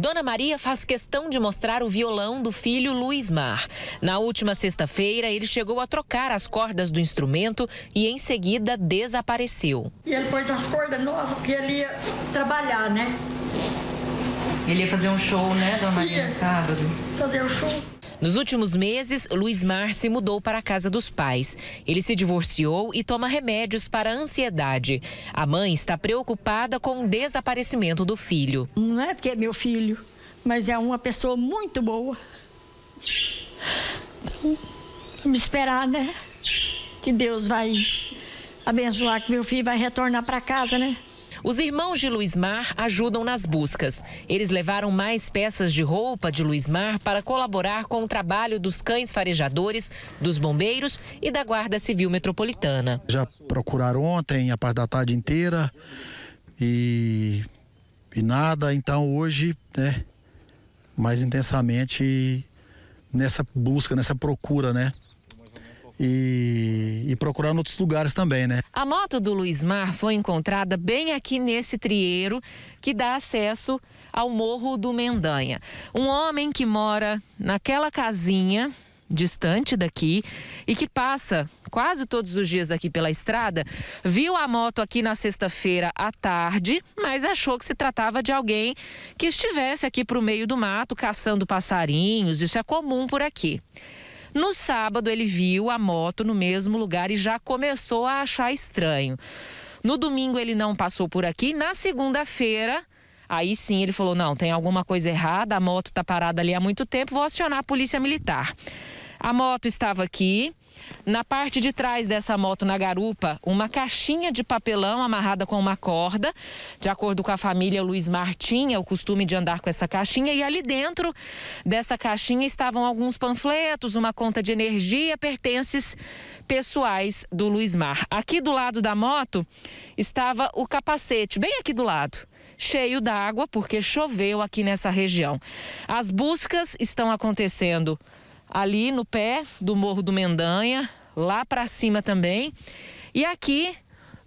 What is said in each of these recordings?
Dona Maria faz questão de mostrar o violão do filho Luiz Mar. Na última sexta-feira, ele chegou a trocar as cordas do instrumento e em seguida desapareceu. E ele pôs as cordas novas porque ele ia trabalhar, né? Ele ia fazer um show, né, Dona Maria, no sábado? Fazer um show. Nos últimos meses, Luiz Mar se mudou para a casa dos pais. Ele se divorciou e toma remédios para a ansiedade. A mãe está preocupada com o desaparecimento do filho. Não é porque é meu filho, mas é uma pessoa muito boa. Então, vamos esperar, né? Que Deus vai abençoar, que meu filho vai retornar para casa, né? Os irmãos de Luizmar ajudam nas buscas. Eles levaram mais peças de roupa de Luizmar para colaborar com o trabalho dos cães farejadores, dos bombeiros e da Guarda Civil Metropolitana. Já procuraram ontem, a parte da tarde inteira, e, e nada. Então hoje, né, mais intensamente nessa busca, nessa procura, né? e, e procurar em outros lugares também, né? A moto do Luiz Mar foi encontrada bem aqui nesse trieiro que dá acesso ao Morro do Mendanha. Um homem que mora naquela casinha distante daqui e que passa quase todos os dias aqui pela estrada, viu a moto aqui na sexta-feira à tarde, mas achou que se tratava de alguém que estivesse aqui para o meio do mato caçando passarinhos. Isso é comum por aqui. No sábado, ele viu a moto no mesmo lugar e já começou a achar estranho. No domingo, ele não passou por aqui. Na segunda-feira. Aí sim ele falou: não, tem alguma coisa errada, a moto está parada ali há muito tempo, vou acionar a polícia militar. A moto estava aqui, na parte de trás dessa moto na garupa, uma caixinha de papelão amarrada com uma corda. De acordo com a família, Luiz Martim é o costume de andar com essa caixinha. E ali dentro dessa caixinha estavam alguns panfletos, uma conta de energia, pertences pessoais do Luiz Mar. Aqui do lado da moto estava o capacete, bem aqui do lado cheio d'água porque choveu aqui nessa região. As buscas estão acontecendo ali no pé do Morro do Mendanha, lá para cima também. E aqui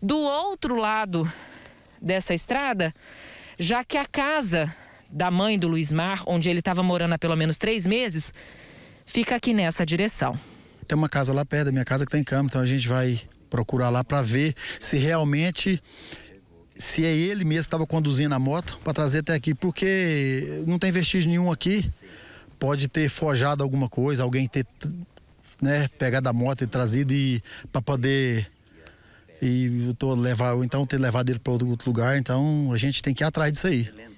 do outro lado dessa estrada, já que a casa da mãe do Luiz Mar, onde ele estava morando há pelo menos três meses, fica aqui nessa direção. Tem uma casa lá perto da minha casa que está em campo, então a gente vai procurar lá para ver se realmente se é ele mesmo que estava conduzindo a moto para trazer até aqui, porque não tem vestígio nenhum aqui pode ter forjado alguma coisa, alguém ter né, pegado a moto e trazido e para poder e eu tô levar, ou então ter levado ele para outro lugar. Então a gente tem que ir atrás disso aí.